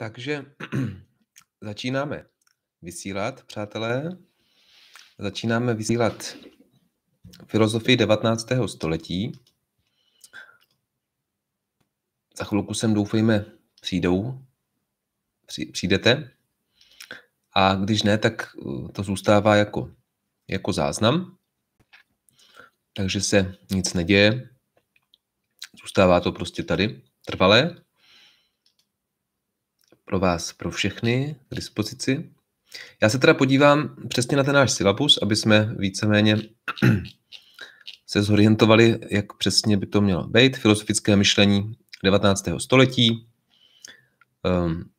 Takže začínáme vysílat, přátelé. Začínáme vysílat filozofii 19. století. Za chvilku sem doufejme přijdou, při, přijdete. A když ne, tak eh, to zůstává jako, jako záznam. Takže se nic neděje. Zůstává to prostě tady trvalé pro vás, pro všechny k dispozici. Já se teda podívám přesně na ten náš syllabus, aby jsme víceméně se zorientovali, jak přesně by to mělo být. Filozofické myšlení 19. století. Um,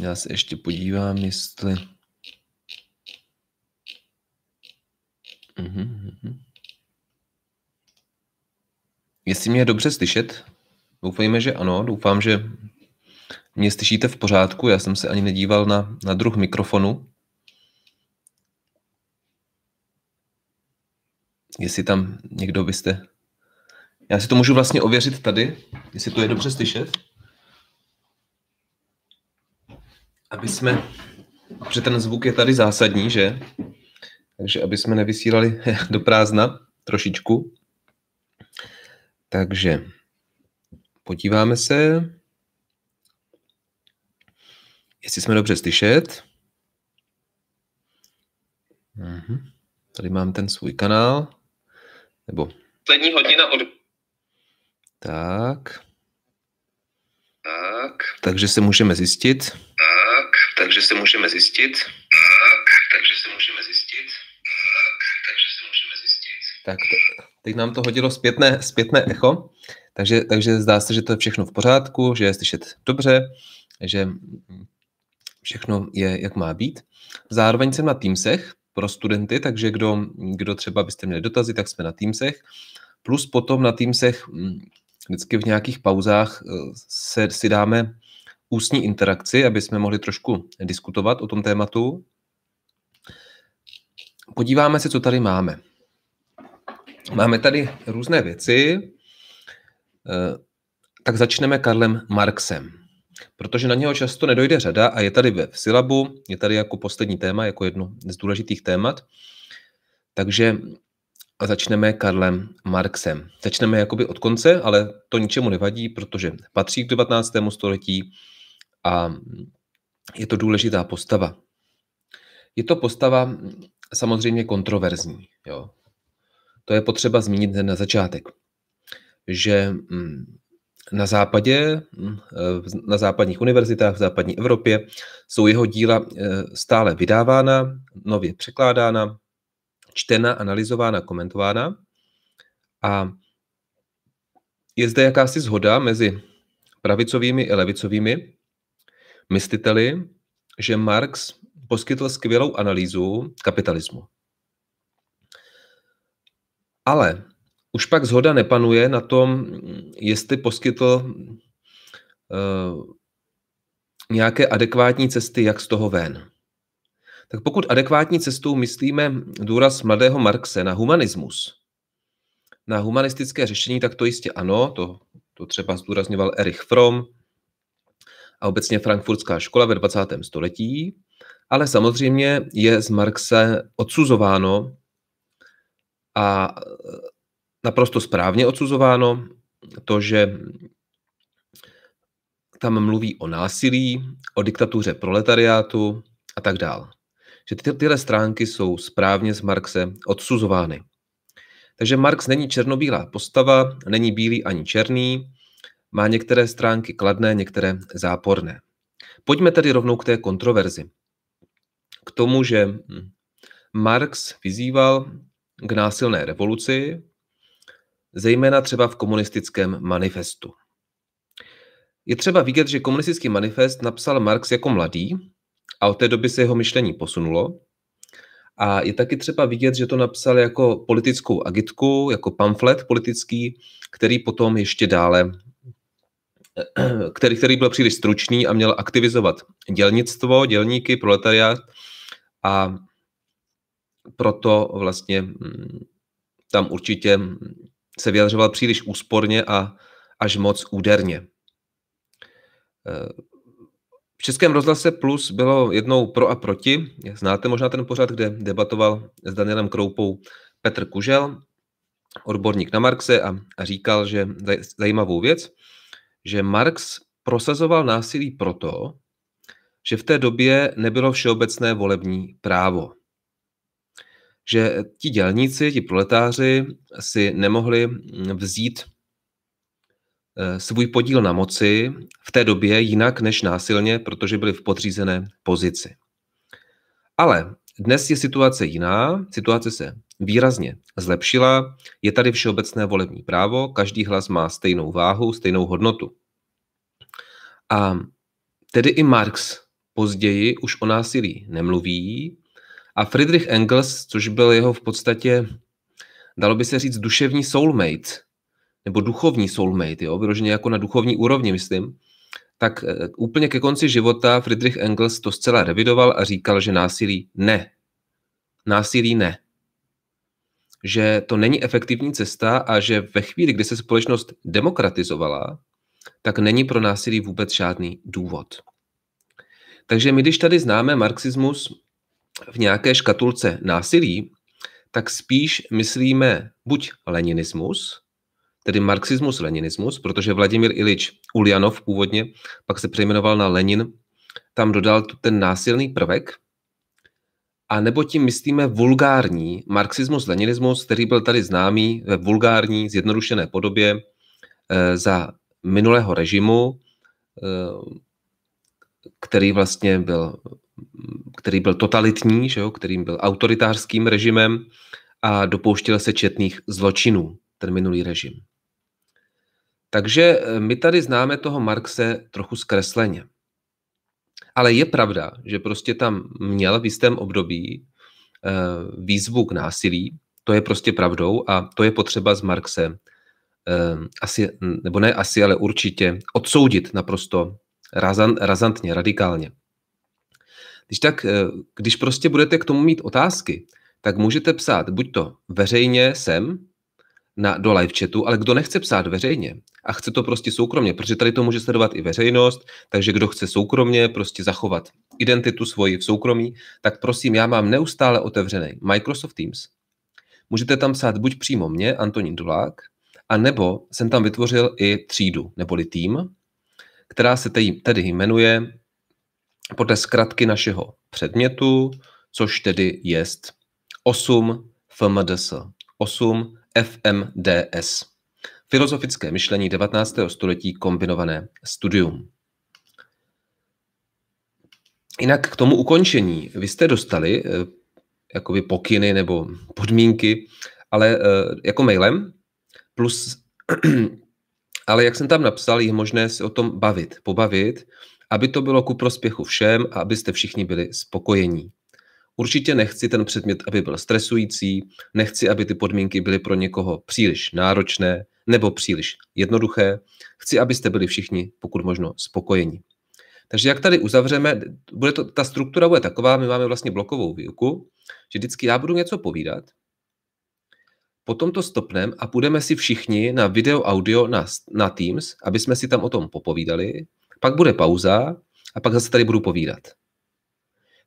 já se ještě podívám, jestli... Uhum, uhum. Mhm. Jestli mě je dobře slyšet, doufejme, že ano. Doufám, že mě slyšíte v pořádku. Já jsem se ani nedíval na, na druh mikrofonu. Jestli tam někdo byste... Já si to můžu vlastně ověřit tady, jestli to je dobře slyšet. Aby jsme... Protože ten zvuk je tady zásadní, že? Takže aby jsme nevysílali do prázdna trošičku. Takže podíváme se, jestli jsme dobře slyšet. Mhm. Tady mám ten svůj kanál. Nebo... Poslední hodina od... Tak. Tak. Takže se můžeme zjistit. Tak. Takže se můžeme zjistit. Tak. Takže se můžeme zjistit. Tak. Takže se můžeme zjistit. Tak. To... Teď nám to hodilo zpětné, zpětné echo, takže, takže zdá se, že to je všechno v pořádku, že je slyšet dobře, že všechno je, jak má být. Zároveň jsem na Teamsech pro studenty, takže kdo, kdo třeba byste měli dotazy, tak jsme na Teamsech. Plus potom na Teamsech hm, vždycky v nějakých pauzách eh, se, si dáme ústní interakci, aby jsme mohli trošku diskutovat o tom tématu. Podíváme se, co tady máme. Máme tady různé věci, eh, tak začneme Karlem Marxem, protože na něho často nedojde řada a je tady ve silabu, je tady jako poslední téma, jako jedno z důležitých témat. Takže začneme Karlem Marxem. Začneme jakoby od konce, ale to ničemu nevadí, protože patří k 19. století a je to důležitá postava. Je to postava samozřejmě kontroverzní. Jo to je potřeba zmínit na začátek, že mm, na západě, mm, na západních univerzitách v západní Evropě jsou jeho díla e, stále vydávána, nově překládána, čtena, analyzována, komentována a je zde jakási zhoda mezi pravicovými i levicovými mysliteli, že Marx poskytl skvělou analýzu kapitalismu. Ale už pak zhoda nepanuje na tom, jestli poskytl uh, nějaké adekvátní cesty, jak z toho ven. Tak pokud adekvátní cestou myslíme důraz mladého Marxe na humanismus, na humanistické řešení, tak to jistě ano, to, to třeba zdůrazňoval Erich Fromm a obecně frankfurtská škola ve 20. století, ale samozřejmě je z Marxe odsuzováno a e, naprosto správně odsuzováno to, že tam mluví o násilí, o diktatuře proletariátu a tak dál. Že ty, tyhle stránky jsou správně z Marxe odsuzovány. Takže Marx není černobílá postava, není bílý ani černý, má některé stránky kladné, některé záporné. Pojďme tedy rovnou k té kontroverzi. K tomu, že hm, Marx vyzýval k násilné revoluci, zejména třeba v komunistickém manifestu. Je třeba vidět, že komunistický manifest napsal Marx jako mladý a od té doby se jeho myšlení posunulo. A je taky třeba vidět, že to napsal jako politickou agitku, jako pamflet politický, který potom ještě dále, který, který byl příliš stručný a měl aktivizovat dělnictvo, dělníky, proletariat a proto vlastně mm, tam určitě se vyjadřoval příliš úsporně a až moc úderně. Eh, v Českém rozhlase Plus bylo jednou pro a proti. Znáte možná ten pořad, kde debatoval s Danielem Kroupou Petr Kužel, odborník na Marxe, a, a říkal, že zajímavou věc, že Marx prosazoval násilí proto, že v té době nebylo všeobecné volební právo že ti dělníci, ti proletáři si nemohli vzít e, svůj podíl na moci v té době jinak než násilně, protože byli v podřízené pozici. Ale dnes je situace jiná, situace se výrazně zlepšila, je tady všeobecné volební právo, každý hlas má stejnou váhu, stejnou hodnotu. A tedy i Marx později už o násilí nemluví, a Friedrich Engels, což byl jeho v podstatě, dalo by se říct, duševní soulmate, nebo duchovní soulmate, jo, vyloženě jako na duchovní úrovni, myslím, tak eh, úplně ke konci života Friedrich Engels to zcela revidoval a říkal, že násilí ne. Násilí ne. Že to není efektivní cesta a že ve chvíli, kdy se společnost demokratizovala, tak není pro násilí vůbec žádný důvod. Takže my, když tady známe marxismus v nějaké škatulce násilí, tak spíš myslíme buď leninismus, tedy marxismus-leninismus, protože Vladimír Ilič Ulyanov původně, pak se přejmenoval na Lenin, tam dodal ten násilný prvek, a nebo tím myslíme vulgární marxismus-leninismus, který byl tady známý ve vulgární zjednodušené podobě eh, za minulého režimu, eh, který vlastně byl který byl totalitní, že jo, kterým byl autoritářským režimem a dopouštěl se četných zločinů, ten minulý režim. Takže eh, my tady známe toho Marxe trochu zkresleně. Ale je pravda, že prostě tam měl v jistém období eh, výzvu k násilí, to je prostě pravdou a to je potřeba z Marxe eh, asi, nebo ne asi, ale určitě odsoudit naprosto razantně, radikálně. Když tak, eh, když prostě budete k tomu mít otázky, tak můžete psát buď to veřejně sem, na, do live chatu, ale kdo nechce psát veřejně a chce to prostě soukromně, protože tady to může sledovat i veřejnost, takže kdo chce soukromně prostě zachovat identitu svoji v soukromí, tak prosím, já mám neustále otevřený Microsoft Teams. Můžete tam psát buď přímo mě, Antonín Dulák, a nebo jsem tam vytvořil i třídu, neboli tým, která se tedy jmenuje podle zkratky našeho předmětu, což tedy je 8 FMDS. 8 FMDS. Filozofické myšlení 19. století kombinované studium. Jinak k tomu ukončení. Vy jste dostali eh, jakoby pokyny nebo podmínky, ale eh, jako mailem, plus, ale jak jsem tam napsal, je možné se o tom bavit, pobavit, aby to bylo ku prospěchu všem a abyste všichni byli spokojení. Určitě nechci ten předmět, aby byl stresující, nechci, aby ty podmínky byly pro někoho příliš náročné nebo příliš jednoduché. Chci, abyste byli všichni pokud možno spokojení. Takže jak tady uzavřeme, bude to, ta struktura bude taková, my máme vlastně blokovou výuku, že vždycky já budu něco povídat, potom to stopneme a půjdeme si všichni na video, audio, na, na Teams, aby jsme si tam o tom popovídali, pak bude pauza a pak zase tady budu povídat.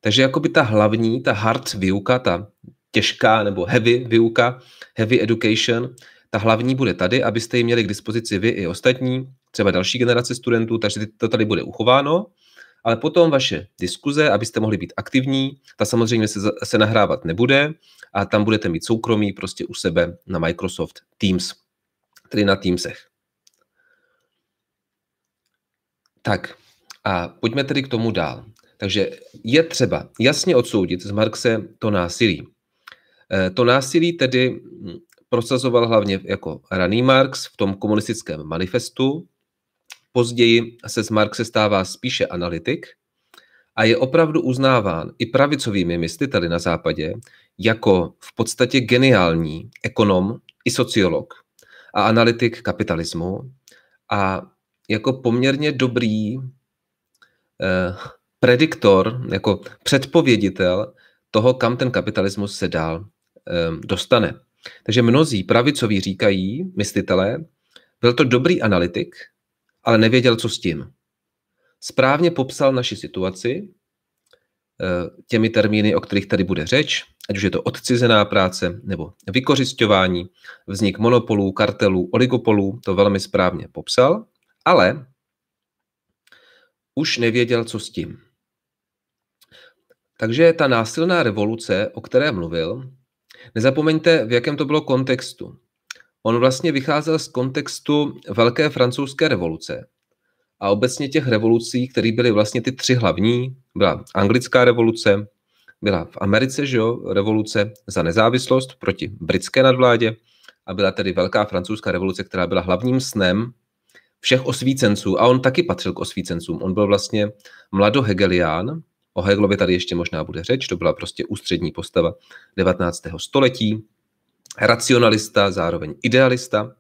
Takže jakoby ta hlavní, ta hard výuka, ta těžká nebo heavy výuka, heavy education, ta hlavní bude tady, abyste ji měli k dispozici vy i ostatní, třeba další generace studentů, takže to tady bude uchováno. Ale potom vaše diskuze, abyste mohli být aktivní, ta samozřejmě se, se nahrávat nebude a tam budete mít soukromí prostě u sebe na Microsoft Teams, tedy na Teamsech. Tak a pojďme tedy k tomu dál. Takže je třeba jasně odsoudit z Marxe to násilí. E, to násilí tedy hm, prosazoval hlavně jako raný Marx v tom komunistickém manifestu. Později se z Marxe stává spíše analytik a je opravdu uznáván i pravicovými mysliteli na západě jako v podstatě geniální ekonom i sociolog a analytik kapitalismu a jako poměrně dobrý eh, prediktor, jako předpověditel toho, kam ten kapitalismus se dál eh, dostane. Takže mnozí pravicoví říkají, myslitelé, byl to dobrý analytik, ale nevěděl, co s tím. Správně popsal naši situaci eh, těmi termíny, o kterých tady bude řeč, ať už je to odcizená práce nebo vykořišťování, vznik monopolů, kartelů, oligopolů, to velmi správně popsal. Ale už nevěděl, co s tím. Takže ta násilná revoluce, o které mluvil, nezapomeňte, v jakém to bylo kontextu. On vlastně vycházel z kontextu Velké francouzské revoluce a obecně těch revolucí, které byly vlastně ty tři hlavní, byla anglická revoluce, byla v Americe, že jo, revoluce za nezávislost proti britské nadvládě a byla tedy Velká francouzská revoluce, která byla hlavním snem všech osvícenců. A on taky patřil k osvícencům. On byl vlastně mladohegelián. O Hegelovi tady ještě možná bude řeč. To byla prostě ústřední postava 19. století. Racionalista, zároveň idealista.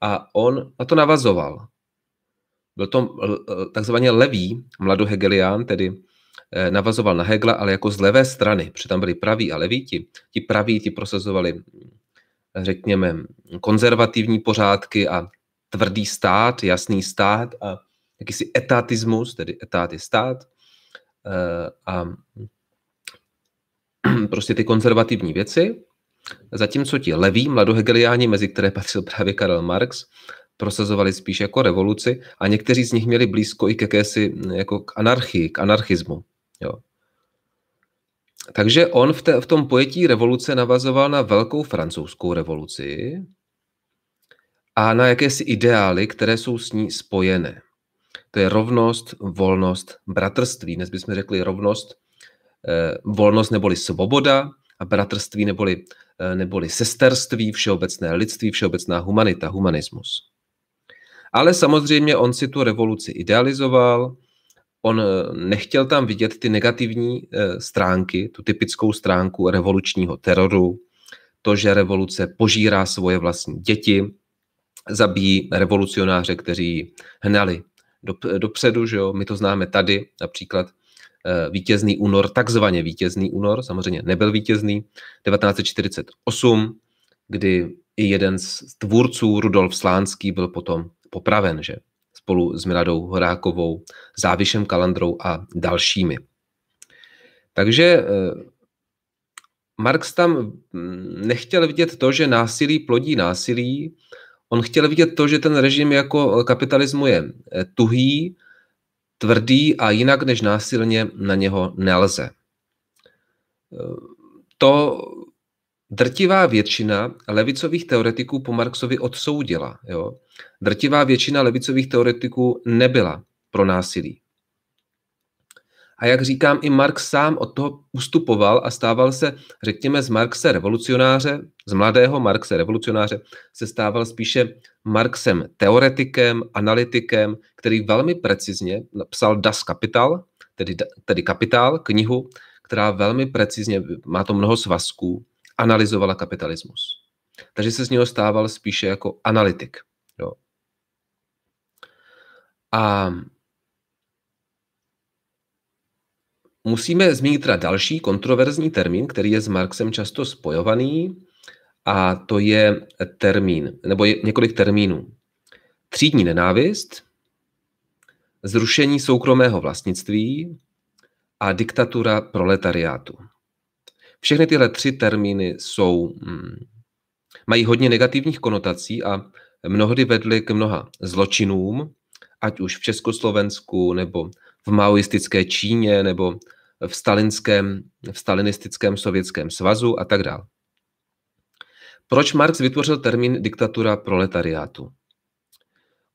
A on na to navazoval. Byl to eh, eh, takzvaně levý mladohegelián, tedy eh, navazoval na Hegla, ale jako z levé strany, protože tam byli praví a leví, ti, ti praví ti prosazovali, řekněme, konzervativní pořádky a tvrdý stát, jasný stát a jakýsi etatismus, tedy etát je stát. Eh, a prostě ty konzervativní věci, zatímco ti leví mladohegeliáni, mezi které patřil právě Karel Marx, prosazovali spíš jako revoluci a někteří z nich měli blízko i k jakési jako k anarchii, k anarchismu. Jo. Takže on v, té, v tom pojetí revoluce navazoval na velkou francouzskou revoluci, a na jakési ideály, které jsou s ní spojené. To je rovnost, volnost, bratrství. Dnes bychom řekli rovnost, eh, volnost neboli svoboda a bratrství neboli, eh, neboli sesterství, všeobecné lidství, všeobecná humanita, humanismus. Ale samozřejmě on si tu revoluci idealizoval, on eh, nechtěl tam vidět ty negativní stránky, tu typickou stránku revolučního teroru, to, že revoluce požírá svoje vlastní děti, zabíjí revolucionáře, kteří hnali do, dopředu, že jo? my to známe tady, například eh, vítězný únor, takzvaně vítězný únor, samozřejmě nebyl vítězný, 1948, kdy i jeden z tvůrců, Rudolf Slánský, byl potom popraven, že spolu s Miladou Horákovou, Závišem Kalandrou a dalšími. Takže eh, Marx tam mm, nechtěl vidět to, že násilí plodí násilí, On chtěl vidět to, že ten režim jako eh, kapitalismu je eh, tuhý, tvrdý a jinak než násilně na něho nelze. Eh, to drtivá většina levicových teoretiků po Marxovi odsoudila. Jo? Drtivá většina levicových teoretiků nebyla pro násilí. A jak říkám, i Marx sám od toho ustupoval a stával se, řekněme, z Marxe revolucionáře, z mladého Marxe revolucionáře, se stával spíše Marxem teoretikem, analytikem, který velmi precizně psal Das Kapital, tedy, tedy Kapitál, knihu, která velmi precizně, má to mnoho svazků, analyzovala kapitalismus. Takže se z něho stával spíše jako analytik. Jo. A Musíme zmínit teda další kontroverzní termín, který je s Marxem často spojovaný, a to je termín, nebo je několik termínů. Třídní nenávist, zrušení soukromého vlastnictví a diktatura proletariátu. Všechny tyhle tři termíny jsou, mm, mají hodně negativních konotací a mnohdy vedly k mnoha zločinům, ať už v Československu nebo v maoistické Číně nebo v, stalinském, v stalinistickém sovětském svazu a tak dále. Proč Marx vytvořil termín diktatura proletariátu?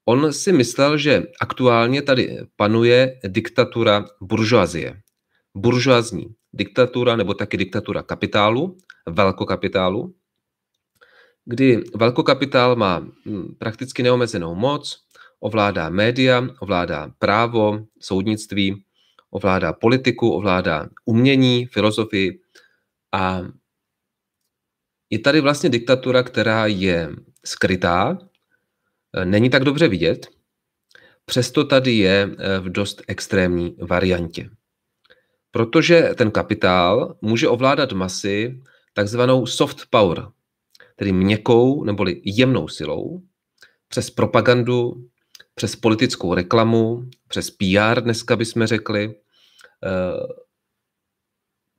On si myslel, že aktuálně tady panuje diktatura buržoazie. Buržoazní diktatura nebo taky diktatura kapitálu, velkokapitálu, kdy velkokapitál má hm, prakticky neomezenou moc, ovládá média, ovládá právo, soudnictví, ovládá politiku, ovládá umění, filozofii a je tady vlastně diktatura, která je skrytá, není tak dobře vidět, přesto tady je eh, v dost extrémní variantě. Protože ten kapitál může ovládat masy takzvanou soft power, tedy měkkou neboli jemnou silou, přes propagandu, přes politickou reklamu, přes PR dneska bychom řekli. Eh,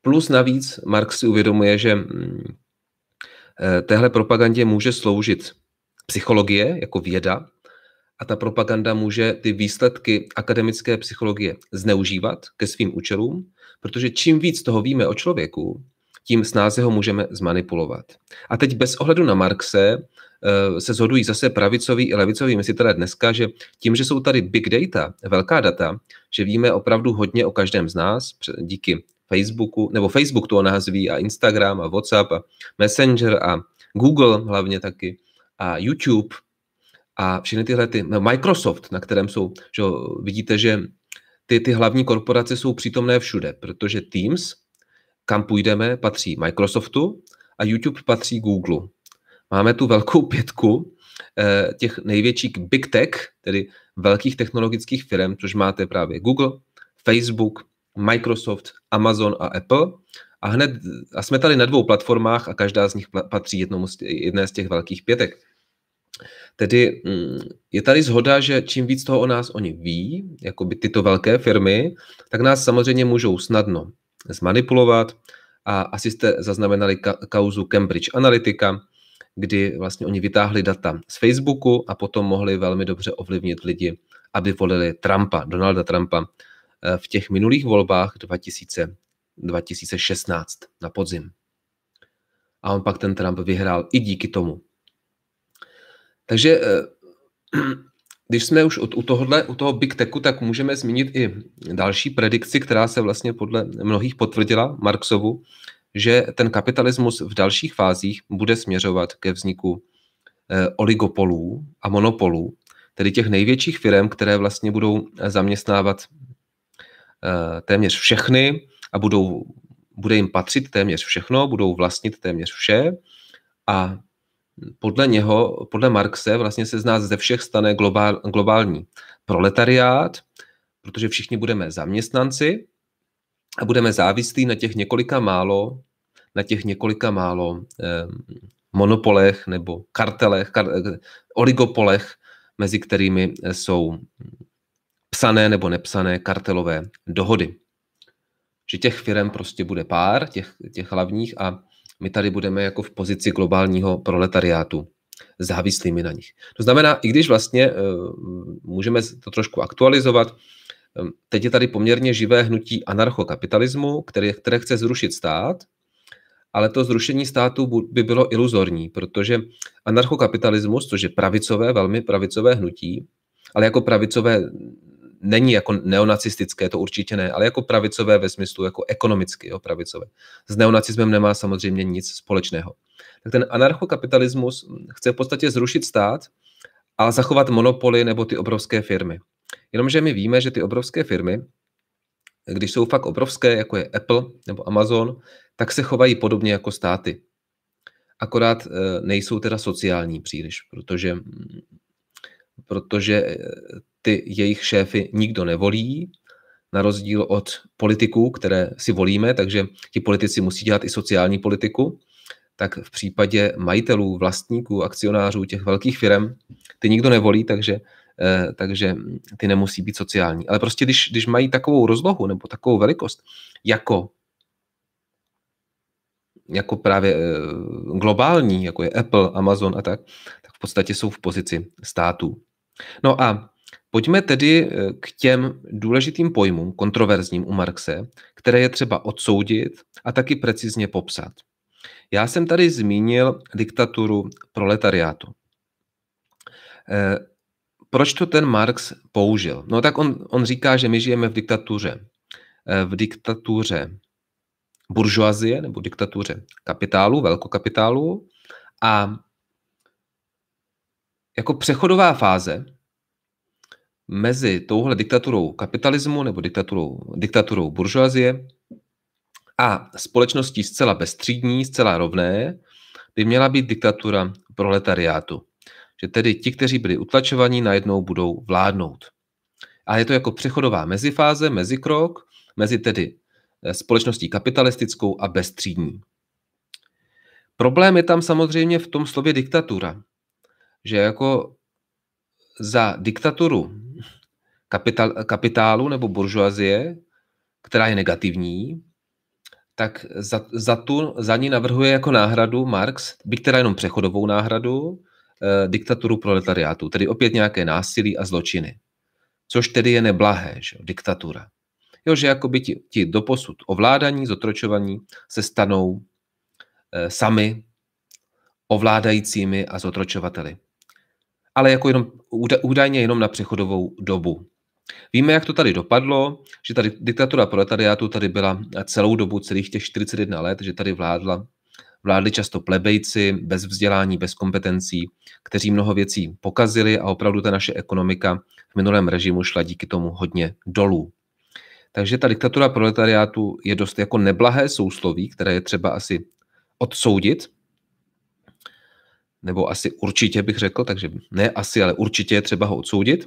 plus navíc Marx si uvědomuje, že mm, eh, téhle propagandě může sloužit psychologie jako věda a ta propaganda může ty výsledky akademické psychologie zneužívat ke svým účelům, protože čím víc toho víme o člověku, tím snáze ho můžeme zmanipulovat. A teď bez ohledu na Marxe Eh, se zhodují zase pravicoví i levicoví myslitelé dneska, že tím, že jsou tady big data, velká data, že víme opravdu hodně o každém z nás díky Facebooku, nebo Facebook to nazví a Instagram, a WhatsApp, a Messenger, a Google hlavně taky, a YouTube, a všechny tyhle ty, no Microsoft, na kterém jsou, že vidíte, že ty, ty hlavní korporace jsou přítomné všude, protože Teams, kam půjdeme, patří Microsoftu a YouTube patří Google. Máme tu velkou pětku eh, těch největších big tech, tedy velkých technologických firm, což máte právě Google, Facebook, Microsoft, Amazon a Apple. A hned a jsme tady na dvou platformách a každá z nich patří jednomu z, jedné z těch velkých pětek. Tedy mm, je tady zhoda, že čím víc toho o nás oni ví, jako by tyto velké firmy, tak nás samozřejmě můžou snadno zmanipulovat. A asi jste zaznamenali ka- kauzu Cambridge Analytica, kdy vlastně oni vytáhli data z Facebooku a potom mohli velmi dobře ovlivnit lidi, aby volili Trumpa, Donalda Trumpa eh, v těch minulých volbách 2000, 2016 na podzim. A on pak ten Trump vyhrál i díky tomu. Takže eh, když jsme už u, tohohle, u toho Big Techu, tak můžeme zmínit i další predikci, která se vlastně podle mnohých potvrdila Marksovu, že ten kapitalismus v dalších fázích bude směřovat ke vzniku eh, oligopolů a monopolů, tedy těch největších firm, které vlastně budou eh, zaměstnávat eh, téměř všechny a budou, bude jim patřit téměř všechno, budou vlastnit téměř vše a podle něho, podle Marxe vlastně se z nás ze všech stane globál, globální proletariát, protože všichni budeme zaměstnanci a budeme závislí na těch několika málo, na těch několika málo eh, monopolech nebo kartelech, kar, eh, oligopolech, mezi kterými eh, jsou psané nebo nepsané kartelové dohody. Že těch firm prostě bude pár, těch, těch hlavních a my tady budeme jako v pozici globálního proletariátu závislými na nich. To znamená, i když vlastně eh, můžeme to trošku aktualizovat, Ehm, teď je tady poměrně živé hnutí anarchokapitalismu, které, které chce zrušit stát, ale to zrušení státu by bylo iluzorní, protože anarchokapitalismus, což je pravicové, velmi pravicové hnutí, ale jako pravicové není jako neonacistické, to určitě ne, ale jako pravicové ve smyslu jako ekonomicky jo, pravicové. S neonacismem nemá samozřejmě nic společného. Tak ten anarchokapitalismus chce v podstatě zrušit stát a zachovat monopoly nebo ty obrovské firmy. Jenomže my víme, že ty obrovské firmy, když jsou fakt obrovské, jako je Apple nebo Amazon, tak se chovají podobně jako státy. Akorát eh, nejsou teda sociální příliš, protože, protože eh, ty jejich šéfy nikdo nevolí, na rozdíl od politiků, které si volíme, takže ti politici musí dělat i sociální politiku, tak v případě majitelů, vlastníků, akcionářů těch velkých firm, ty nikdo nevolí, takže Eh, takže ty nemusí být sociální. Ale prostě když, když mají takovou rozlohu nebo takovou velikost, jako jako právě eh, globální, jako je Apple, Amazon a tak, tak v podstatě jsou v pozici států. No a pojďme tedy eh, k těm důležitým pojmům, kontroverzním u Marxe, které je třeba odsoudit a taky precizně popsat. Já jsem tady zmínil diktaturu proletariátu proč to ten Marx použil? No tak on, on říká, že my žijeme v diktatuře. Eh, v diktatuře buržoazie nebo diktatuře kapitálu, velkokapitálu a jako přechodová fáze mezi touhle diktaturou kapitalismu nebo diktaturou, diktaturou buržoazie a společností zcela bezstřídní, zcela rovné, by měla být diktatura proletariátu že tedy ti, kteří byli utlačovaní, najednou budou vládnout. A je to jako přechodová mezifáze, mezikrok, mezi tedy eh, společností kapitalistickou a bezstřídní. Problém je tam samozřejmě v tom slově diktatura, že jako za diktaturu kapital, kapitálu nebo buržoazie, která je negativní, tak za, za, tu, za ní navrhuje jako náhradu Marx, byť teda jenom přechodovou náhradu, Eh, diktaturu proletariátu, tedy opět nějaké násilí a zločiny. Což tedy je neblahé, že jo, diktatura. Jo, že jako by ti, ti doposud ovládaní, zotročovaní se stanou e, sami ovládajícími a zotročovateli. Ale jako jenom, údajně jenom na přechodovou dobu. Víme, jak to tady dopadlo, že tady diktatura proletariátu tady byla celou dobu, celých těch 41 let, že tady vládla Vládli často plebejci, bez vzdělání, bez kompetencí, kteří mnoho věcí pokazili a opravdu ta naše ekonomika v minulém režimu šla díky tomu hodně dolů. Takže ta diktatura proletariátu je dost jako neblahé sousloví, které je třeba asi odsoudit, nebo asi určitě bych řekl, takže ne asi, ale určitě je třeba ho odsoudit.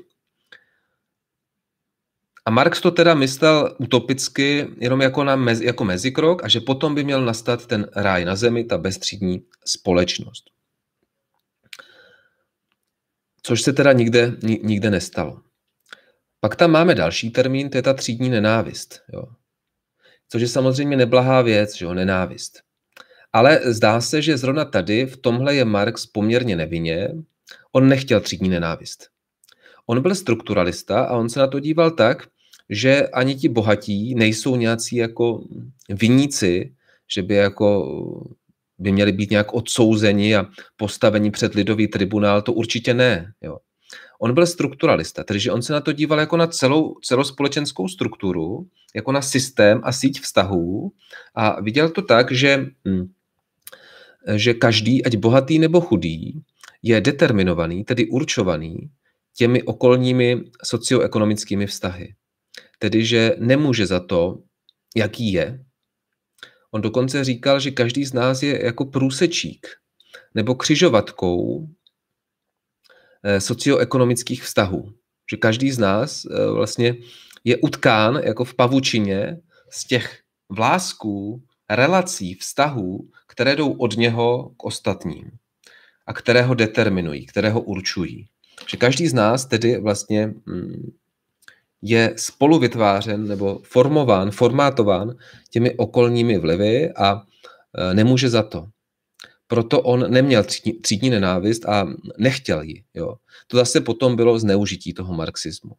A Marx to teda myslel utopicky jenom jako, na mezi, jako mezikrok a že potom by měl nastat ten ráj na zemi, ta bezstřídní společnost. Což se teda nikde, nikde nestalo. Pak tam máme další termín, to je ta třídní nenávist. Jo. Což je samozřejmě neblahá věc, že jo, nenávist. Ale zdá se, že zrovna tady v tomhle je Marx poměrně nevinně. On nechtěl třídní nenávist. On byl strukturalista a on se na to díval tak, že ani ti bohatí nejsou nějací jako viníci, že by jako by měli být nějak odsouzeni a postaveni před lidový tribunál, to určitě ne. Jo. On byl strukturalista, takže on se na to díval jako na celou společenskou strukturu, jako na systém a síť vztahů a viděl to tak, že, hm, že každý, ať bohatý nebo chudý, je determinovaný, tedy určovaný těmi okolními socioekonomickými vztahy. Tedy, že nemůže za to, jaký je. On dokonce říkal, že každý z nás je jako průsečík nebo křižovatkou eh, socioekonomických vztahů. Že každý z nás eh, vlastně je utkán jako v pavučině z těch vlásků, relací, vztahů, které jdou od něho k ostatním a které ho determinují, které ho určují. Že každý z nás tedy vlastně mm, je spolu vytvářen nebo formován, formátován těmi okolními vlivy a e, nemůže za to. Proto on neměl třídní, třídní nenávist a nechtěl ji. Jo. To zase potom bylo zneužití toho marxismu.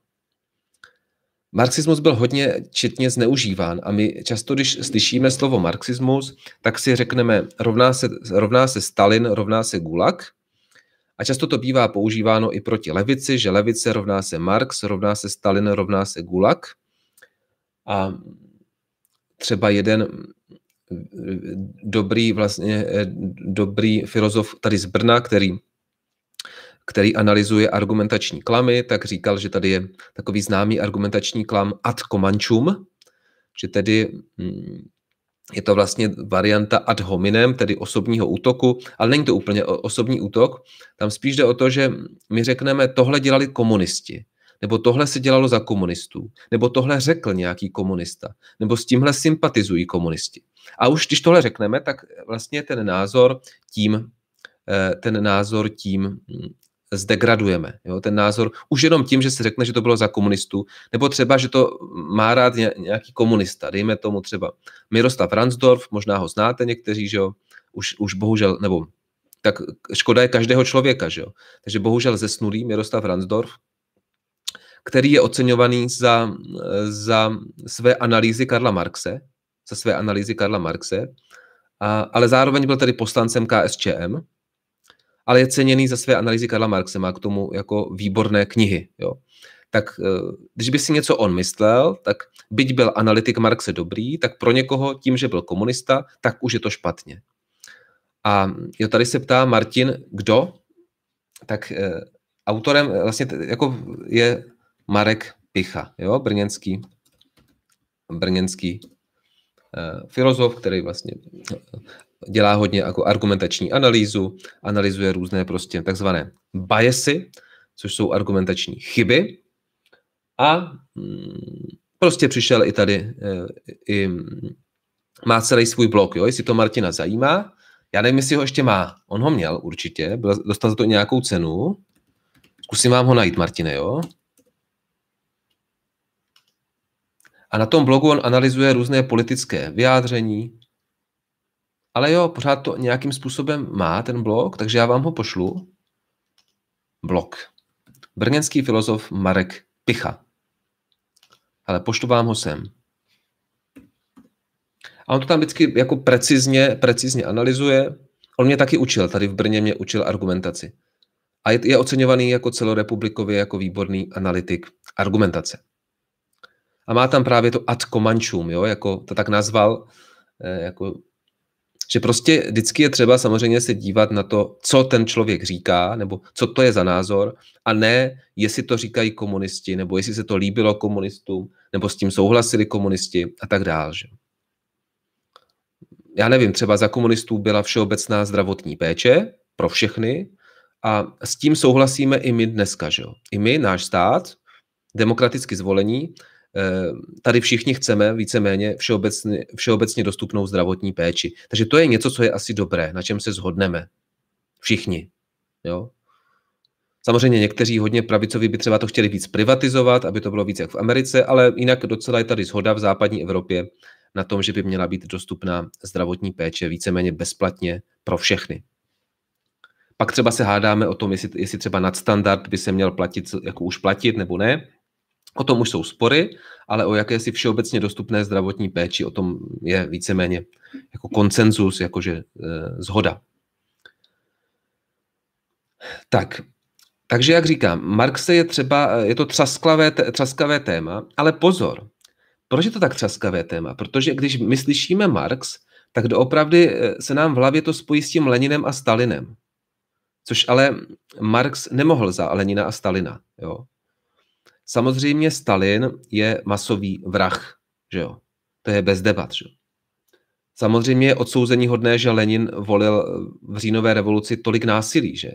Marxismus byl hodně četně zneužíván a my často, když slyšíme slovo marxismus, tak si řekneme, rovná se, rovná se Stalin, rovná se Gulag – a často to bývá používáno i proti levici, že levice rovná se Marx, rovná se Stalin, rovná se Gulag. A třeba jeden eh, dobrý, vlastně, eh, dobrý filozof tady z Brna, který, který analyzuje argumentační klamy, tak říkal, že tady je takový známý argumentační klam ad comanchum, že tedy hm, je to vlastně varianta ad hominem, tedy osobního útoku, ale není to úplně osobní útok. Tam spíš jde o to, že my řekneme, tohle dělali komunisti, nebo tohle se dělalo za komunistů, nebo tohle řekl nějaký komunista, nebo s tímhle sympatizují komunisti. A už když tohle řekneme, tak vlastně ten názor tím, eh, ten názor tím hm, zdegradujeme. Jo? Ten názor už jenom tím, že se řekne, že to bylo za komunistů, nebo třeba, že to má rád nějaký komunista, dejme tomu třeba Miroslav Ransdorf, možná ho znáte někteří, že jo? Už, už bohužel, nebo tak škoda je každého člověka, že jo? Takže bohužel zesnulý Miroslav Ransdorf, který je oceňovaný za, za své analýzy Karla Marxe, za své analýzy Karla Marxe, a, ale zároveň byl tedy poslancem KSČM, ale je ceněný za své analýzy Karla Marxe, má k tomu jako výborné knihy. Jo. Tak eh, když by si něco on myslel, tak byť byl analytik Marxe dobrý, tak pro někoho tím, že byl komunista, tak už je to špatně. A jo, tady se ptá Martin, kdo? Tak eh, autorem eh, vlastně jako je Marek Picha, jo, brněnský, brněnský eh, filozof, který vlastně dělá hodně jako argumentační analýzu, analyzuje různé prostě takzvané biasy, což jsou argumentační chyby. A mm, prostě přišel i tady, e, i, mm, má celý svůj blog, jo, jestli to Martina zajímá. Já nevím, jestli ho ještě má. On ho měl určitě, dostal za to nějakou cenu. Zkusím vám ho najít, Martine, jo. A na tom blogu on analyzuje různé politické vyjádření, ale jo, pořád to nějakým způsobem má ten blok, takže já vám ho pošlu. Blok. Brněnský filozof Marek Picha. Ale poštu vám ho sem. A on to tam vždycky jako precizně, precizně analyzuje. On mě taky učil, tady v Brně mě učil argumentaci. A je, je oceňovaný jako celorepublikově jako výborný analytik argumentace. A má tam právě to ad comanchum, jo, jako to tak nazval, eh, jako že prostě vždycky je třeba samozřejmě se dívat na to, co ten člověk říká, nebo co to je za názor, a ne, jestli to říkají komunisti, nebo jestli se to líbilo komunistům, nebo s tím souhlasili komunisti a tak dále. Já nevím, třeba za komunistů byla všeobecná zdravotní péče pro všechny a s tím souhlasíme i my dneska. Že? I my, náš stát, demokraticky zvolení, Eh, tady všichni chceme víceméně všeobecně, všeobecně dostupnou zdravotní péči. Takže to je něco, co je asi dobré, na čem se zhodneme. Všichni. Jo? Samozřejmě někteří hodně pravicoví by třeba to chtěli víc privatizovat, aby to bylo víc jak v Americe, ale jinak docela je tady zhoda v západní Evropě na tom, že by měla být dostupná zdravotní péče víceméně bezplatně pro všechny. Pak třeba se hádáme o tom, jestli, jestli třeba nadstandard by se měl platit, jako už platit nebo ne, O tom už jsou spory, ale o jakési všeobecně dostupné zdravotní péči, o tom je víceméně jako koncenzus, jakože e, zhoda. Tak, takže jak říkám, Marxe je třeba, e, je to třaskavé, třaskavé téma, ale pozor, proč je to tak třaskavé téma? Protože když my slyšíme Marx, tak doopravdy e, se nám v hlavě to spojí s tím Leninem a Stalinem. Což ale Marx nemohl za Lenina a Stalina. Jo? Samozřejmě Stalin je masový vrah, že jo? To je bez debat, že jo? Samozřejmě je odsouzení hodné, že Lenin volil eh, v říjnové revoluci tolik násilí, že?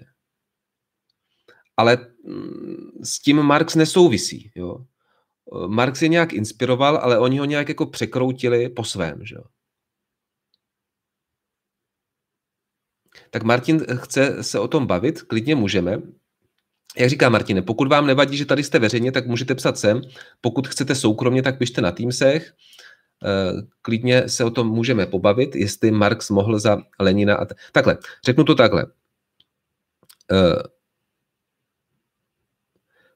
Ale mm, s tím Marx nesouvisí, jo? Eh, Marx je nějak inspiroval, ale oni ho nějak jako překroutili po svém, že jo? Tak Martin eh, chce se o tom bavit, klidně můžeme jak říká Martine, pokud vám nevadí, že tady jste veřejně, tak můžete psat sem. Pokud chcete soukromně, tak pište na Teamsech. Eh, klidně se o tom můžeme pobavit, jestli Marx mohl za Lenina. A t- takhle, řeknu to takhle. Eh,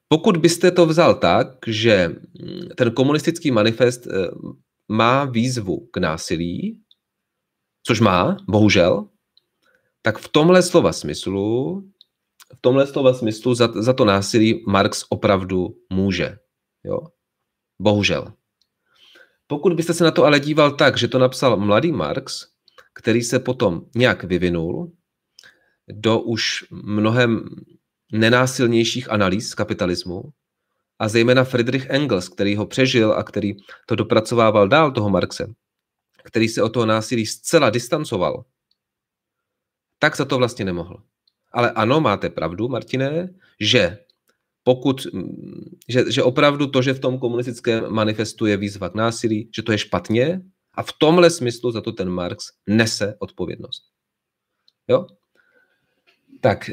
pokud byste to vzal tak, že ten komunistický manifest eh, má výzvu k násilí, což má, bohužel, tak v tomhle slova smyslu v tomhle slova smyslu za, za to násilí Marx opravdu může. Jo? Bohužel. Pokud byste se na to ale díval tak, že to napsal mladý Marx, který se potom nějak vyvinul do už mnohem nenásilnějších analýz kapitalismu, a zejména Friedrich Engels, který ho přežil a který to dopracovával dál, toho Marxe, který se o toho násilí zcela distancoval, tak za to vlastně nemohl. Ale ano, máte pravdu, Martine, že pokud, mm, že, že opravdu to, že v tom komunistickém manifestu je výzva k násilí, že to je špatně a v tomhle smyslu za to ten Marx nese odpovědnost. Jo? Tak,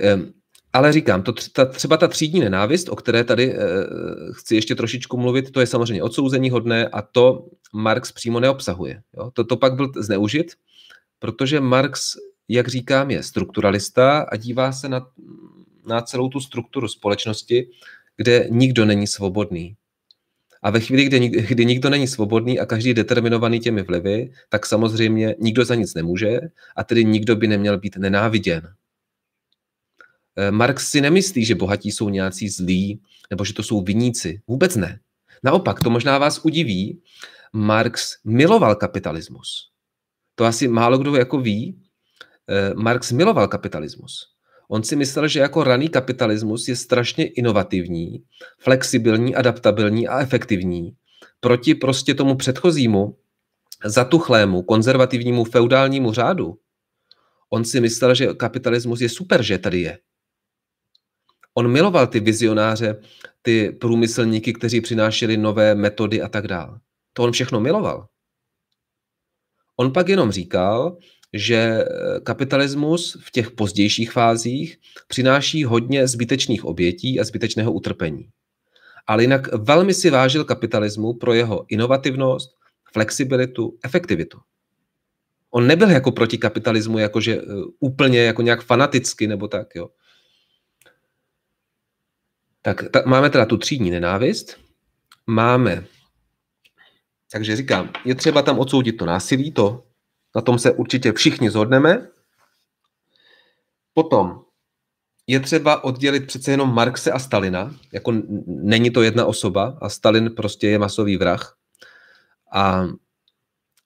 ale říkám, to, ta, třeba ta třídní nenávist, o které tady e, chci ještě trošičku mluvit, to je samozřejmě odsouzení hodné a to Marx přímo neobsahuje. Jo? To, to pak byl zneužit, protože Marx jak říkám, je strukturalista a dívá se na, na celou tu strukturu společnosti, kde nikdo není svobodný. A ve chvíli, kdy, kdy nikdo není svobodný a každý je determinovaný těmi vlivy, tak samozřejmě nikdo za nic nemůže a tedy nikdo by neměl být nenáviděn. Eh, Marx si nemyslí, že bohatí jsou nějací zlí nebo že to jsou viníci. Vůbec ne. Naopak, to možná vás udiví. Marx miloval kapitalismus. To asi málo kdo jako ví, Eh, Marx miloval kapitalismus. On si myslel, že jako raný kapitalismus je strašně inovativní, flexibilní, adaptabilní a efektivní proti prostě tomu předchozímu zatuchlému, konzervativnímu, feudálnímu řádu. On si myslel, že kapitalismus je super, že tady je. On miloval ty vizionáře, ty průmyslníky, kteří přinášeli nové metody a tak dále. To on všechno miloval. On pak jenom říkal, že eh, kapitalismus v těch pozdějších fázích přináší hodně zbytečných obětí a zbytečného utrpení. Ale jinak velmi si vážil kapitalismu pro jeho inovativnost, flexibilitu, efektivitu. On nebyl jako proti kapitalismu, jakože eh, úplně jako nějak fanaticky nebo tak, jo. Tak ta, máme teda tu třídní nenávist, máme, takže říkám, je třeba tam odsoudit to násilí, to na tom se určitě všichni zhodneme. Potom je třeba oddělit přece jenom Marxe a Stalina. Jako není to jedna osoba a Stalin prostě je masový vrah. A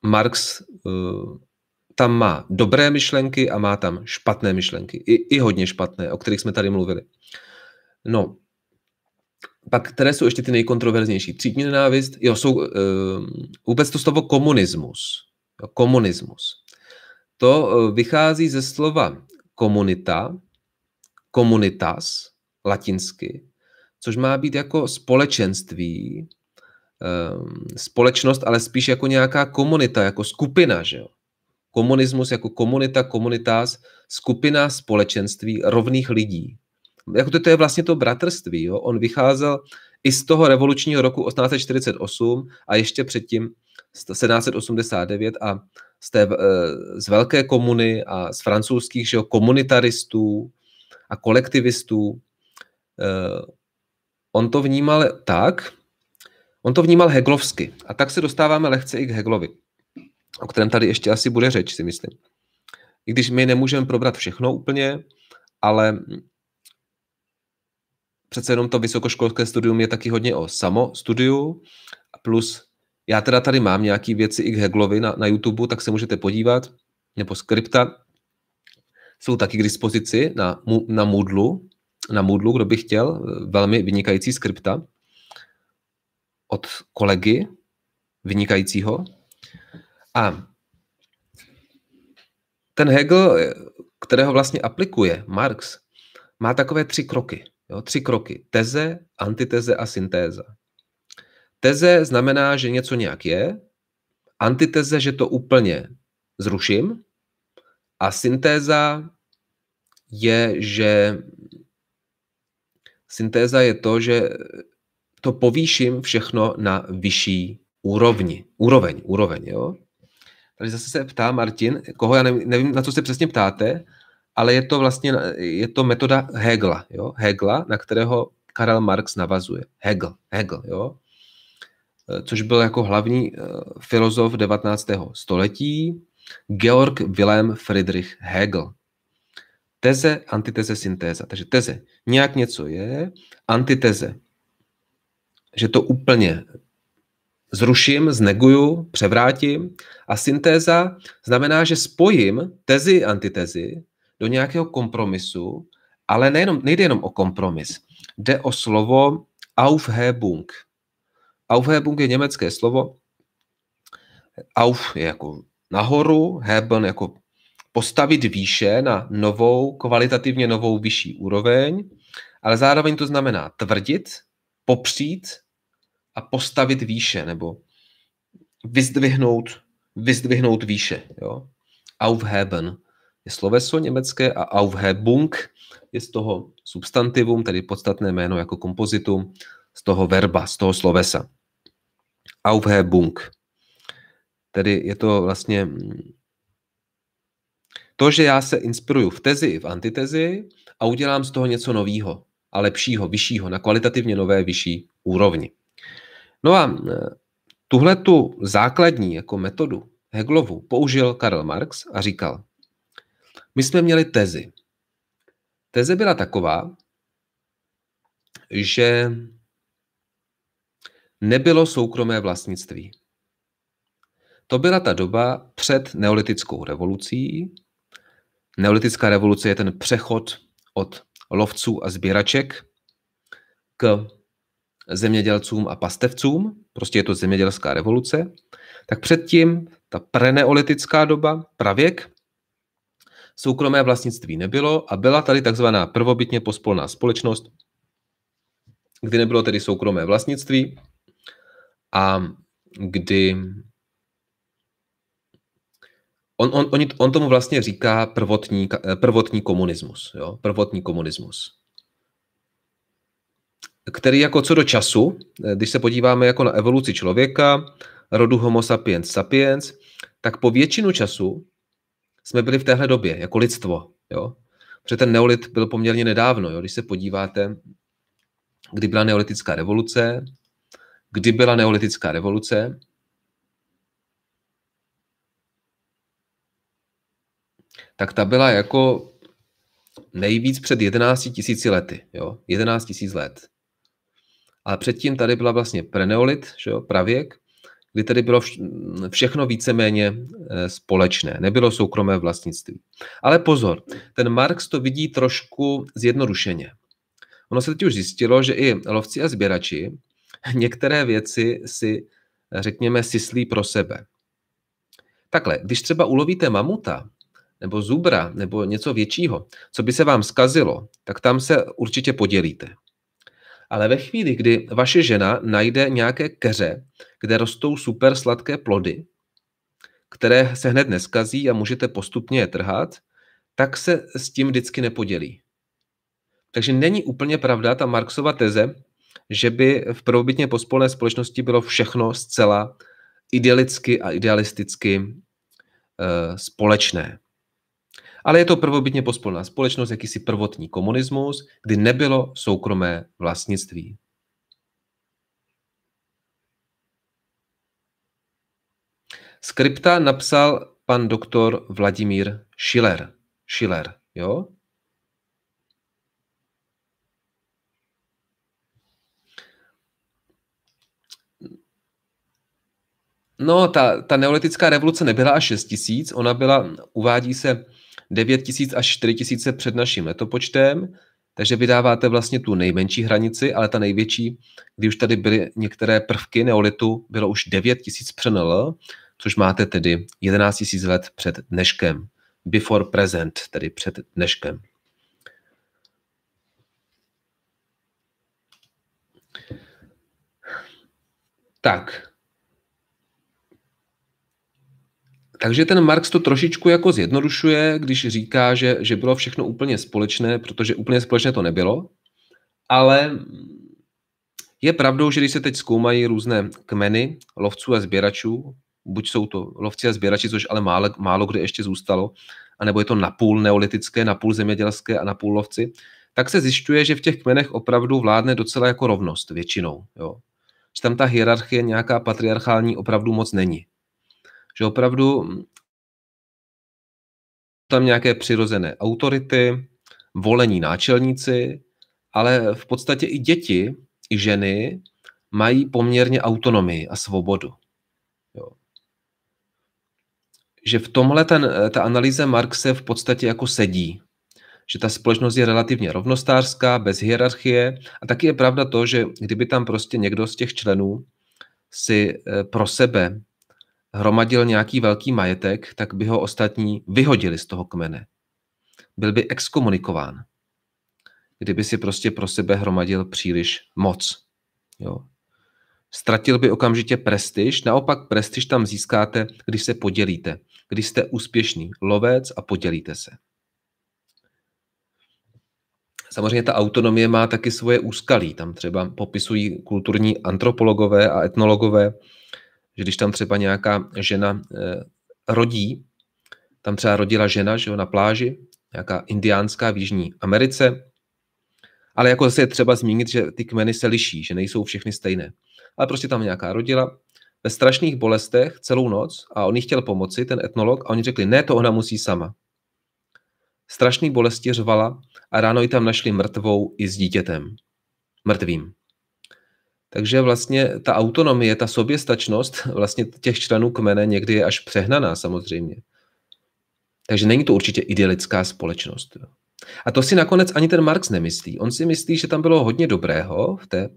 Marx uh, tam má dobré myšlenky a má tam špatné myšlenky. I, I hodně špatné, o kterých jsme tady mluvili. No, pak které jsou ještě ty nejkontroverznější? Třídní nenávist, jo, jsou uh, vůbec to slovo komunismus komunismus. To eh, vychází ze slova komunita, komunitas, latinsky, což má být jako společenství, eh, společnost, ale spíš jako nějaká komunita, jako skupina, že jo? Komunismus jako komunita, komunitas, skupina společenství rovných lidí. Jako to, to je vlastně to bratrství, jo? On vycházel i z toho revolučního roku 1848 a ještě předtím 1789 a z, té, eh, z velké komuny a z francouzských že jo, komunitaristů a kolektivistů. Eh, on to vnímal tak, on to vnímal heglovsky. A tak se dostáváme lehce i k Heglovi, o kterém tady ještě asi bude řeč, si myslím. I když my nemůžeme probrat všechno úplně, ale přece jenom to vysokoškolské studium je taky hodně o samostudiu plus já teda tady mám nějaké věci i k Heglovi na, na YouTube, tak se můžete podívat, nebo skripta. Jsou taky k dispozici na, na Moodle, na Moodle, kdo by chtěl, velmi vynikající skripta od kolegy vynikajícího. A ten Hegel, kterého vlastně aplikuje Marx, má takové tři kroky. Jo? Tři kroky. Teze, antiteze a syntéza. Teze znamená, že něco nějak je, antiteze, že to úplně zruším a syntéza je, že syntéza je to, že to povýším všechno na vyšší úrovni. Úroveň, úroveň, jo? Takže zase se ptá Martin, koho já nevím, nevím, na co se přesně ptáte, ale je to vlastně, je to metoda Hegla, jo? Hegla, na kterého Karel Marx navazuje. Hegel, Hegel, jo? Eh, což byl jako hlavní eh, filozof 19. století, Georg Wilhelm Friedrich Hegel. Teze, antiteze, syntéza. Takže teze. Nějak něco je, antiteze. Že to úplně zruším, zneguju, převrátím. A syntéza znamená, že spojím tezi, antitezi do nějakého kompromisu, ale nejenom, nejde jenom o kompromis. Jde o slovo Aufhebung – Aufhebung je německé slovo. Auf je jako nahoru, heben jako postavit výše na novou, kvalitativně novou vyšší úroveň, ale zároveň to znamená tvrdit, popřít a postavit výše, nebo vyzdvihnout, vyzdvihnout výše. Jo? Aufheben je sloveso německé a Aufhebung je z toho substantivum, tedy podstatné jméno jako kompozitum, z toho verba, z toho slovesa. Aufhebung. Tedy je to vlastně mm, to, že já se inspiruju v tezi i v antitezi a udělám z toho něco nového a lepšího, vyššího, na kvalitativně nové, vyšší úrovni. No a mm, tuhle tu základní jako metodu Heglovu použil Karl Marx a říkal, my jsme měli tezi. Teze byla taková, že nebylo soukromé vlastnictví. To byla ta doba před neolitickou revolucí. Neolitická revoluce je ten přechod od lovců a sběraček k zemědělcům a pastevcům, prostě je to zemědělská revoluce, tak předtím ta preneolitická doba, pravěk, soukromé vlastnictví nebylo a byla tady takzvaná prvobytně pospolná společnost, kdy nebylo tedy soukromé vlastnictví, a kdy On, on, on, on tomu vlastně říká prvotní, eh, prvotní komunismus, jo? prvotní komunismus, který jako co do času, eh, když se podíváme jako na evoluci člověka, rodu homo sapiens sapiens, tak po většinu času jsme byli v téhle době jako lidstvo. Jo? Protože ten neolit byl poměrně nedávno. Jo? Když se podíváte, kdy byla neolitická revoluce, Kdy byla neolitická revoluce? Tak ta byla jako nejvíc před 11 tisíci lety, jo? 11 tisíc let. Ale předtím tady byla vlastně preneolit, že jo? pravěk, kdy tady bylo všechno víceméně e, společné, nebylo soukromé vlastnictví. Ale pozor, ten Marx to vidí trošku zjednodušeně. Ono se teď už zjistilo, že i lovci a sběrači některé věci si, řekněme, syslí pro sebe. Takhle, když třeba ulovíte mamuta, nebo zubra, nebo něco většího, co by se vám zkazilo, tak tam se určitě podělíte. Ale ve chvíli, kdy vaše žena najde nějaké keře, kde rostou super sladké plody, které se hned neskazí a můžete postupně je trhat, tak se s tím vždycky nepodělí. Takže není úplně pravda ta Marxova teze, že by v prvobytně pospolné společnosti bylo všechno zcela idealicky a idealisticky eh, společné. Ale je to prvobytně pospolná společnost, jakýsi prvotní komunismus, kdy nebylo soukromé vlastnictví. Skripta napsal pan doktor Vladimír Schiller. Schiller, jo? No, ta, ta neolitická revoluce nebyla až 6 tisíc, ona byla, uvádí se 9 tisíc až 4 tisíce před naším letopočtem, takže vydáváte vlastně tu nejmenší hranici, ale ta největší, kdy už tady byly některé prvky neolitu, bylo už 9 tisíc přenl, což máte tedy 11 tisíc let před dneškem. Before present, tedy před dneškem. Tak, Takže ten Marx to trošičku jako zjednodušuje, když říká, že, že bylo všechno úplně společné, protože úplně společné to nebylo, ale je pravdou, že když se teď zkoumají různé kmeny lovců a sběračů, buď jsou to lovci a sběrači, což ale málo, málo kde ještě zůstalo, anebo je to napůl neolitické, napůl zemědělské a napůl lovci, tak se zjišťuje, že v těch kmenech opravdu vládne docela jako rovnost většinou. Jo. Že tam ta hierarchie nějaká patriarchální opravdu moc není že opravdu mm, tam nějaké přirozené autority, volení náčelníci, ale v podstatě i děti, i ženy mají poměrně autonomii a svobodu. Jo. Že v tomhle ten, eh, ta analýza Marxe v podstatě jako sedí. Že ta společnost je relativně rovnostářská, bez hierarchie a taky je pravda to, že kdyby tam prostě někdo z těch členů si eh, pro sebe hromadil nějaký velký majetek, tak by ho ostatní vyhodili z toho kmene. Byl by exkomunikován, kdyby si prostě pro sebe hromadil příliš moc. Jo. Ztratil by okamžitě prestiž, naopak prestiž tam získáte, když se podělíte, když jste úspěšný lovec a podělíte se. Samozřejmě ta autonomie má taky svoje úskalí. Tam třeba popisují kulturní antropologové a etnologové, že když tam třeba nějaká žena eh, rodí, tam třeba rodila žena že jo, na pláži, nějaká indiánská v Jižní Americe, ale jako zase je třeba zmínit, že ty kmeny se liší, že nejsou všechny stejné. Ale prostě tam nějaká rodila ve strašných bolestech celou noc a on jí chtěl pomoci, ten etnolog, a oni řekli, ne, to ona musí sama. Strašný bolesti řvala a ráno ji tam našli mrtvou i s dítětem. Mrtvým. Takže vlastně ta autonomie, ta soběstačnost vlastně těch členů kmene někdy je až přehnaná samozřejmě. Takže není to určitě idealická společnost. Jo. A to si nakonec ani ten Marx nemyslí. On si myslí, že tam bylo hodně dobrého v té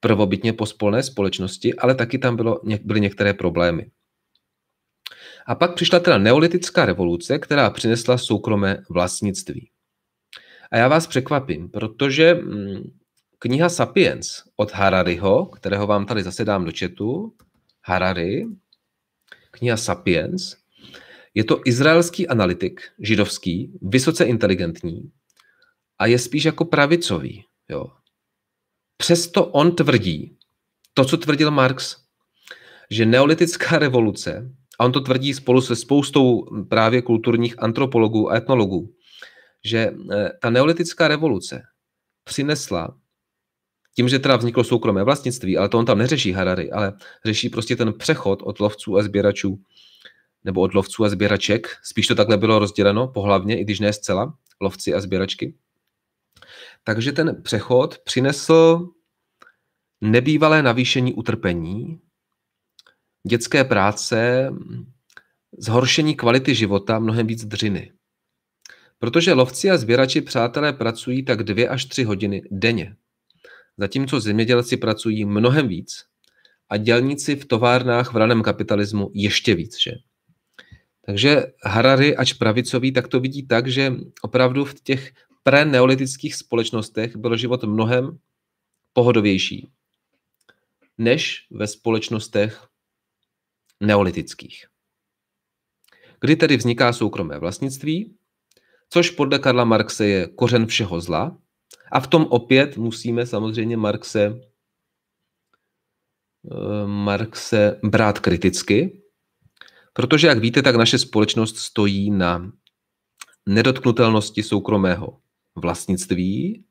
prvobytně pospolné společnosti, ale taky tam bylo, byly některé problémy. A pak přišla teda neolitická revoluce, která přinesla soukromé vlastnictví. A já vás překvapím, protože mm, kniha Sapiens od Harariho, kterého vám tady zase dám do četu, Harari, kniha Sapiens. Je to izraelský analytik, židovský, vysoce inteligentní a je spíš jako pravicový. Jo. Přesto on tvrdí to, co tvrdil Marx, že neolitická revoluce, a on to tvrdí spolu se spoustou právě kulturních antropologů a etnologů, že eh, ta neolitická revoluce přinesla tím, že teda vzniklo soukromé vlastnictví, ale to on tam neřeší Harary, ale řeší prostě ten přechod od lovců a sběračů nebo od lovců a sběraček. Spíš to takhle bylo rozděleno pohlavně, i když ne zcela, lovci a sběračky. Takže ten přechod přinesl nebývalé navýšení utrpení, dětské práce, zhoršení kvality života, mnohem víc dřiny. Protože lovci a sběrači přátelé pracují tak dvě až tři hodiny denně zatímco zemědělci pracují mnohem víc a dělníci v továrnách v raném kapitalismu ještě víc. Že? Takže Harari, ač pravicový, tak to vidí tak, že opravdu v těch preneolitických společnostech byl život mnohem pohodovější než ve společnostech neolitických. Kdy tedy vzniká soukromé vlastnictví, což podle Karla Marxe je kořen všeho zla, a v tom opět musíme samozřejmě markse eh, markse brát kriticky, protože, jak víte, tak naše společnost stojí na nedotknutelnosti soukromého vlastnictví,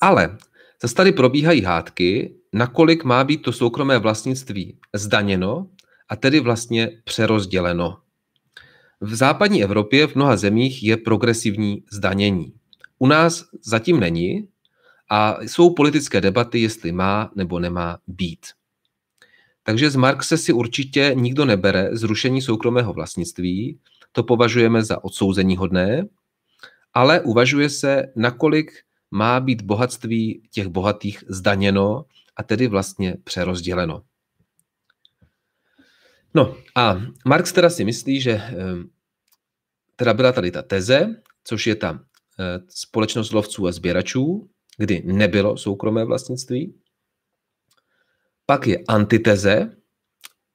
ale zase tady probíhají hádky, nakolik má být to soukromé vlastnictví zdaněno a tedy vlastně přerozděleno. V západní Evropě v mnoha zemích je progresivní zdanění. U nás zatím není a jsou politické debaty, jestli má nebo nemá být. Takže z Marxe si určitě nikdo nebere zrušení soukromého vlastnictví, to považujeme za odsouzení hodné, ale uvažuje se, nakolik má být bohatství těch bohatých zdaněno a tedy vlastně přerozděleno. No a Marx teda si myslí, že eh, teda byla tady ta teze, což je ta Eh, společnost lovců a sběračů, kdy nebylo soukromé vlastnictví. Pak je antiteze,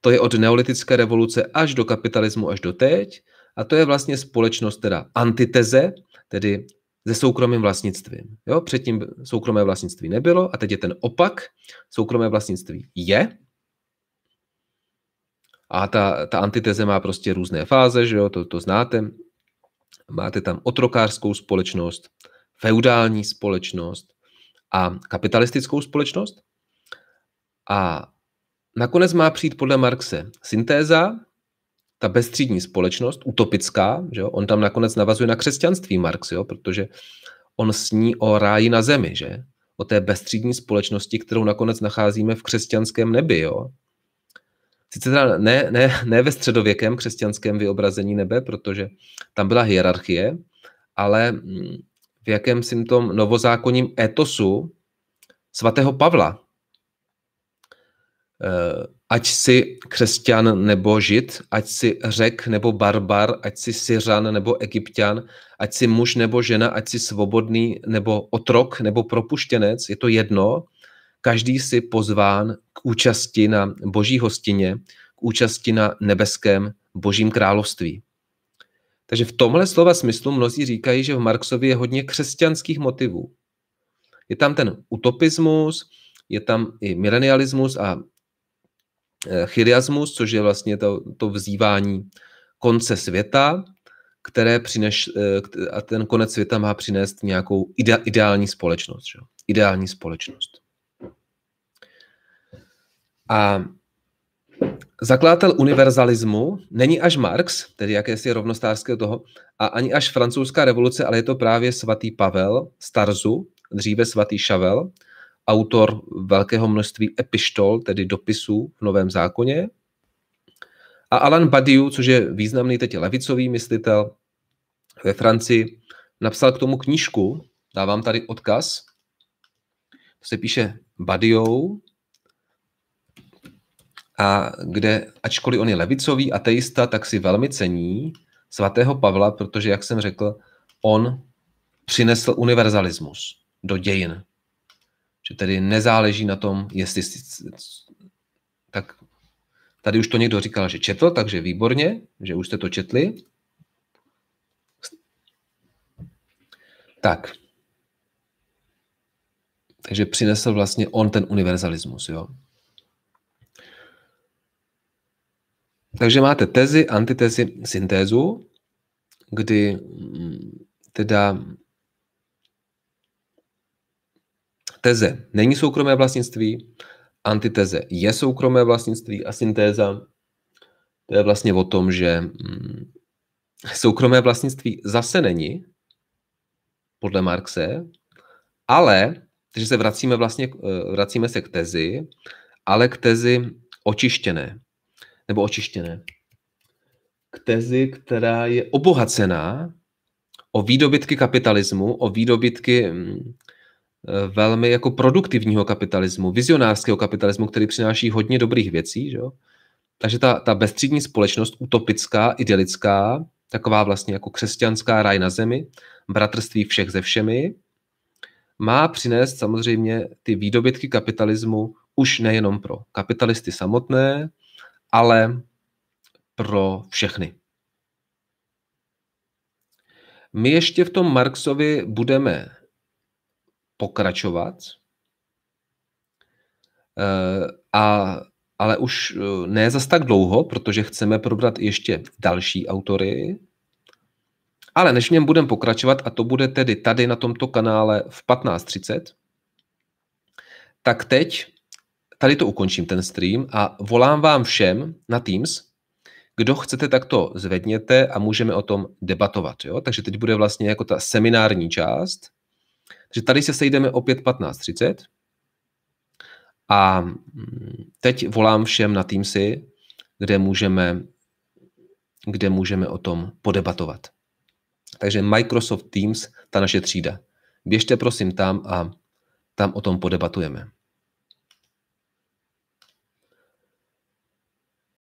to je od neolitické revoluce až do kapitalismu až do teď, a to je vlastně společnost teda antiteze, tedy se soukromým vlastnictvím. Jo? Předtím soukromé vlastnictví nebylo a teď je ten opak. Soukromé vlastnictví je. A ta, ta antiteze má prostě různé fáze, že jo? To, to znáte. Máte tam otrokářskou společnost, feudální společnost a kapitalistickou společnost. A nakonec má přijít podle Marxe syntéza, ta bezstřídní společnost, utopická, že jo? on tam nakonec navazuje na křesťanství Marx, jo? protože on sní o ráji na zemi, že? o té bezstřídní společnosti, kterou nakonec nacházíme v křesťanském nebi. Jo? Sice teda ne, ne, ne ve středověkém křesťanském vyobrazení nebe, protože tam byla hierarchie, ale mm, v jakém tom novozákonním etosu svatého Pavla. Eh, ať si křesťan nebo žid, ať si řek nebo barbar, ať si syřan nebo egyptian, ať si muž nebo žena, ať si svobodný nebo otrok nebo propuštěnec, je to jedno, každý si pozván k účasti na boží hostině, k účasti na nebeském božím království. Takže v tomhle slova smyslu mnozí říkají, že v Marxovi je hodně křesťanských motivů. Je tam ten utopismus, je tam i milenialismus a e, chyriasmus, což je vlastně to, to vzývání konce světa, které přineš, e, a ten konec světa má přinést nějakou ide, ideální společnost. Že? Ideální společnost. A zakladatel univerzalismu není až Marx, tedy jakési rovnostářské toho, a ani až francouzská revoluce, ale je to právě svatý Pavel Starzu, dříve svatý Šavel, autor velkého množství epištol, tedy dopisů v Novém zákoně, a Alan Badiou, což je významný teď levicový myslitel ve Francii, napsal k tomu knížku, dávám tady odkaz, se píše Badiou, a kde, ačkoliv on je levicový ateista, tak si velmi cení svatého Pavla, protože, jak jsem řekl, on přinesl univerzalismus do dějin. Že tedy nezáleží na tom, jestli... Tak tady už to někdo říkal, že četl, takže výborně, že už jste to četli. Tak. Takže přinesl vlastně on ten univerzalismus, jo. Takže máte tezi, antitezi, syntézu, kdy mm, teda teze není soukromé vlastnictví, antiteze je soukromé vlastnictví a syntéza to je vlastně o tom, že mm, soukromé vlastnictví zase není, podle Marxe, ale, takže se vracíme, vlastně, eh, vracíme se k tezi, ale k tezi očištěné nebo očištěné, k tezi, která je obohacená o výdobytky kapitalismu, o výdobytky mm, eh, velmi jako produktivního kapitalismu, vizionářského kapitalismu, který přináší hodně dobrých věcí. Že? Takže ta, ta bezstřídní společnost, utopická, idelická, taková vlastně jako křesťanská raj na zemi, bratrství všech ze všemi, má přinést samozřejmě ty výdobytky kapitalismu už nejenom pro kapitalisty samotné, ale pro všechny. My ještě v tom Marxovi budeme pokračovat, eh, a, ale už eh, ne zas tak dlouho, protože chceme probrat ještě další autory. Ale než v něm budeme pokračovat, a to bude tedy tady na tomto kanále v 15.30, tak teď tady to ukončím, ten stream, a volám vám všem na Teams, kdo chcete, tak to zvedněte a můžeme o tom debatovat. Jo? Takže teď bude vlastně jako ta seminární část. Takže tady se sejdeme opět 15.30 a mm, teď volám všem na Teamsy, kde můžeme, kde můžeme o tom podebatovat. Takže Microsoft Teams, ta naše třída. Běžte prosím tam a tam o tom podebatujeme.